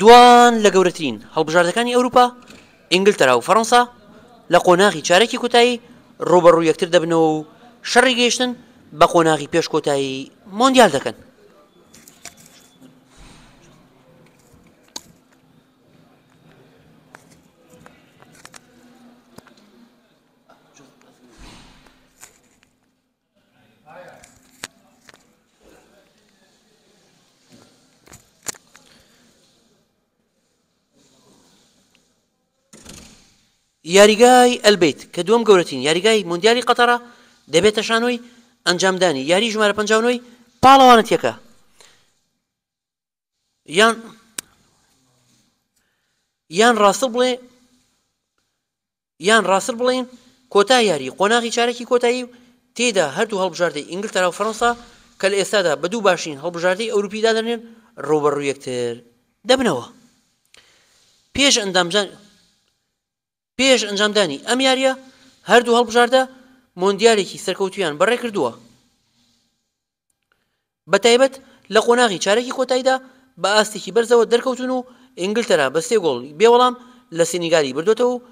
دوان لە گەورەترین هەڵبژاردەکانی ئەوروپا ئینگلتەرا و فەڕەنسا لە قۆناغی چارێکی کۆتایی ڕۆبەڕوو یەکتر دەبنەوە و شەڕی گەیشتن بە قۆناغی پێش کۆتایی مۆندیال دەکەن یاریگای ئەلبیت کە دوم گەورەتین یاریگای مندیالی قەتەرە دەبێتە شانۆی ئەنجامدانی یاری ژمارە پنجاوەی پاڵەوانەتەکە یان یان ڕاستە بڵێ یان ڕاستر بڵین کۆتا یاری قۆناغی چارێکی کۆتایی و تێدا هەردوو هەڵبژاردەی ئینگلتەرا و فەرەنسا کە لە ئێستادا بەدوو باشین هەڵبژاردەی ئەوروپیدا دەنێن ڕۆبەڕوو یەکتر دەبنەوە پێش ئەندامجان پێش ئەنجامدانی ئەم یاریە هەردوو هەڵبژاردە مۆندیالێکی سەرکەوتیان بەڕێ کردووە بە تایبەت لە قۆناغی چارەکی کۆتاییدا بە ئاستێکی بەرزەوە دەرکەوتون و ئینگلتەرا بە سێ گۆڵ بێوەڵام لە سینیگاری بردوێتەوە و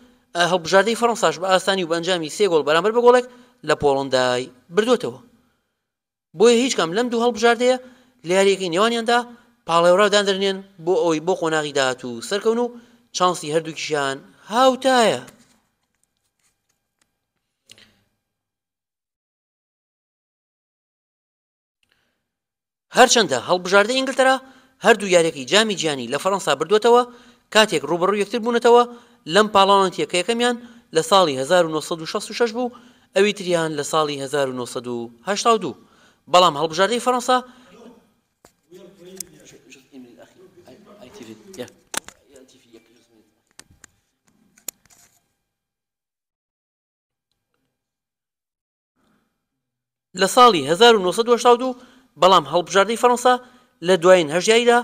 هەڵبژاردەی فەڕەنساش بە ئاستانی و بەنجامی سێ گۆڵ بەرامبەر بە گۆڵێک لە پۆڵندای بردوێتەوە بۆیە هیچ کام لەم دوو هەڵبژاردەیە لە یاریەکەی نێوانیاندا پاڵێورا دادرێن بۆ ئەوی بۆ قۆناغی داهات و سەرکەون و چانسی هەردووکیشیان هاوتایە هەرچەندە هەڵبژاردە ئینگلتەرا هەردوو یارێکی جامی گیانی لە فەەنسا بردوێتەوە کاتێک ڕوبڕوو یەکتر بوونەتەوە لەم پاڵانەتیەکە یەکەمیان لە ساڵی 1966 بوو ئەوی تریان لە ساڵی 1992 بەڵام هەڵبژاردەی فەەنسا لە ساڵی 1992 بەڵام هەڵبژاردەی فەەنسا لە دوایین هەژیاییدا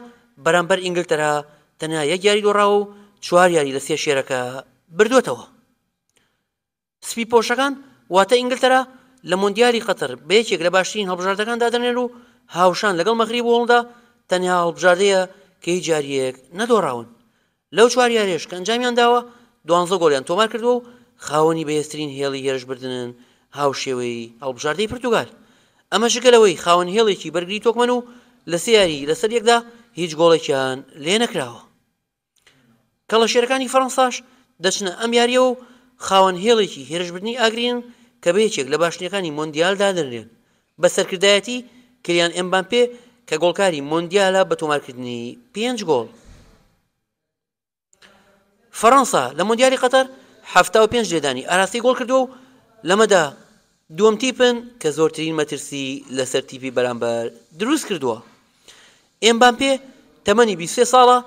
بەرامبەر ئینگلتەرا تەنیا یەک یاری دۆڕا و چوار یاری لە سێ شێرەکە بردوێتەوە سپی پۆشەکان واتە ئینگلتەرا لە مندیاری قەتەر بەیەکێک لە باشترین هەڵبژاردەکان دادنێن و هاوشان لەگەڵ مەخری بۆڵدا تەنیا هەڵبژاردەیە کەی جاریەک نەدۆڕاون لەو چوار یاریێش کەنجامیان داوە دوانزە گۆلیان تۆمار کردو و خاوەنی بەهێسترین هێڵی هێرشبردنن هاوشێوەی هەڵبژاردەی پرتوگال ئەمە شگەلەوەی خاون هێڵێکی بەرگری تۆکمەن و لە سیاری لەسەر یەکدا هیچ گۆڵێکیان لێ نەکراوە کە لە شێرەکانی فەڕەنساش دەچنە ئەم یاریە و خاوەن هێڵێکی هێرشبرنی ئاگرین کە بەیەکێک لە باشنیەکانی مۆندیالدا دەنرێن بە سەرکردایەتی کریان ئەمبان پێ کە گۆڵکاری مۆندیالە بە تۆمارکردنی پێنج گۆڵ فەڕەنسا لە مۆندیالی قەتەر ه پێنج لێدانی ئاراسی گۆڵ کردو و لەمەدا دووەم تیپن کە زۆرترین مەترسی لەسەر تیپی بەرامبەر دروست کردووە ئێمبان پێ تەمەنی بی ساڵە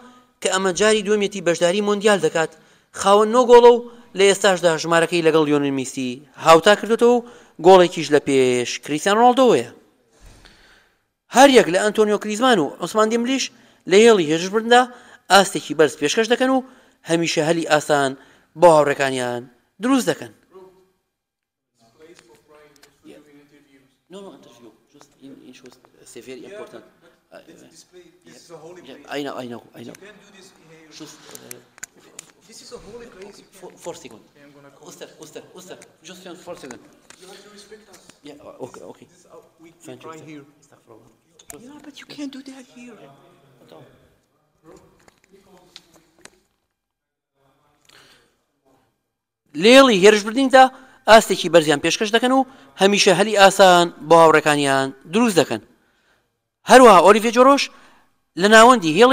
کە ئەمە جاری دومەتی بەشداری مۆندیال دەکات خاوە نۆگۆڵە و لە ئێستاشدا ژمارەکەی لەگەڵ لیۆنل میسی هاوتا کردوێتەوە و گۆڵێکیش لە پێش کریسان ڕۆڵدەوەیە هەر یەک لە ئەنتۆنیۆ کریزمان و عوسمان دیملیش لە هێڵی هێژبرندا ئاستێکی بەرز پێشکەش دەکەن و هەمیشە هەلی ئاسان بۆ هاوڕەکانیان دروست دەکەن No, no interview, just in, in It's a very yeah, important. Uh, display, this yeah. is a holy place. Yeah, I know, I know, I know. You can do this here. Just, uh, this is a holy place. Four, four seconds. Okay, I'm gonna Oster, Oster, Oster, just four seconds. You have to respect us. Yeah, okay, okay. This, this, uh, we Thank try here. Just yeah, but you yes. can't do that here. At all. Lili, here's Berdinta. ئاستێکی بەرزیان پێشکەش دەکەن و هەمیشە هەلی ئاسان بۆ هاوڕەکانیان دروست دەکەن هەروە ئۆلیڤێ جۆرۆش لە ناوەندی هێڵ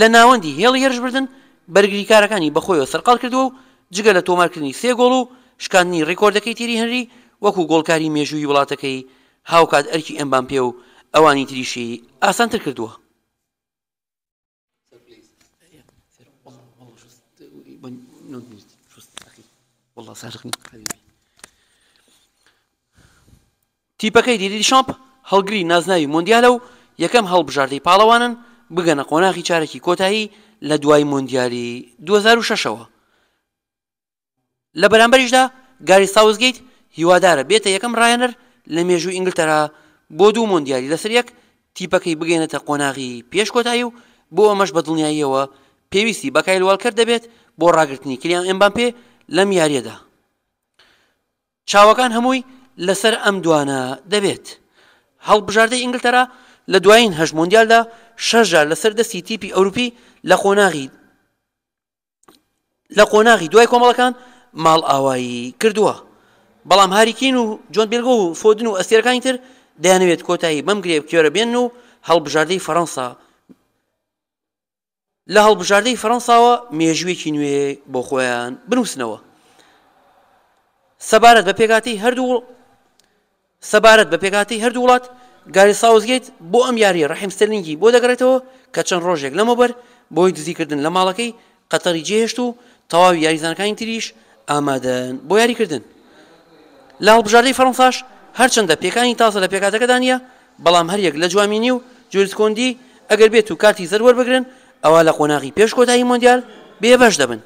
لە ناوەندی هێڵ هێرشبردن بەرگریکارەکانی بەخۆیەوە سەرقال کردووە و جگە لە تۆمارکردنی سێگۆڵ و شکاندنی ڕێکۆردەکەی تیری هەنری وەکو گۆڵکاری مێژووی وڵاتەکەی هاوکات ئەرکی ئەمبان پێ و ئەوانی تریشی ئاسانتر کردووە When, no, والله صادق منك حبيبي تیپەکەی دیری شامپ هەڵگری نازناوی مۆندیالە و یەکەم هەڵبژاردەی پاڵەوانن بگەنە قۆناغی چارێکی کۆتایی لە دوای مۆندیالی 2006ەوە لە بەرامبەریشدا گاری ساوزگەیت هیوادارە بێتە یەکەم ڕایەنەر لە مێژوو ئینگلتەرا بۆ دوو مۆندیالی لەسەر یەک تیپەکەی بگەێنێتە قۆناغی پێش کۆتایی و بۆ ئەمەش بە دڵنیاییەوە پێویستی بەکایلوالکرد دەبێت بۆ ڕاگررتنی کلیان ئەمبان پێ لەم یاریەدا چاوەکان هەمووی لەسەر ئەم دوانە دەبێت هەڵبژاردەی ئینگلتەرا لە دوایین هەش مۆندیالدا شەژار لەسەر دەستی تیپی ئەوروپی لە خۆناغی لە قۆناغی دوای کۆمەڵەکان ماڵ ئاوایی کردووە بەڵام هاریکین و جۆن بێلگۆ و فۆدن و ئەسیرەکانی تر دەیانەوێت کۆتایی بەم گرێب کێرە بێن و هەڵبژاردەی فەەنسا لە هەڵبژاردەی فەەنساوە مێژوێکی نوێ بۆ خۆیان بنووسنەوە سەبارەت بە پێگاتی هەردوو سەبارەت بە پێگاتی هەردوو وڵات گاری ساوزگەیت بۆ ئەم یاری ڕحمستەرلینگی بۆ دەگرێتەوە کە چەند ڕۆژێک لەمەبەر بۆی دزیکردن لە ماڵەکەی قەتەری جێهشت و تەواوی یاریزانەکانی تریش ئامادەن بۆ یاریکردن لە هەڵبژاردەی فەەنساش هەرچەندە پێکانی تاسە لە پێکاتەکەدانە بەڵام هەریەک لە جوامینی و جورسکۆندی ئەگەر بێت و کارتی زەرەر بگرن ئەوە لە قۆناغی پێش کۆتایی مۆندیال بێبەش دەبن.